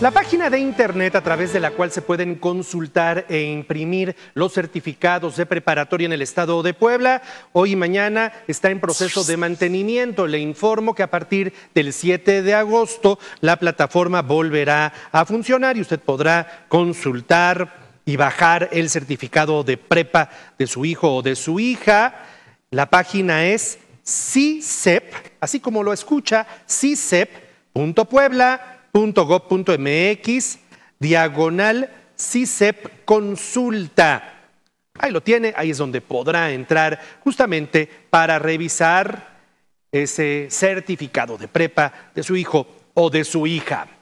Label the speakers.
Speaker 1: La página de Internet a través de la cual se pueden consultar e imprimir los certificados de preparatoria en el estado de Puebla, hoy y mañana está en proceso de mantenimiento. Le informo que a partir del 7 de agosto la plataforma volverá a funcionar y usted podrá consultar y bajar el certificado de prepa de su hijo o de su hija. La página es CICEP, así como lo escucha, CICEP.puebla.com .mx, diagonal CISEP consulta. Ahí lo tiene, ahí es donde podrá entrar justamente para revisar ese certificado de prepa de su hijo o de su hija.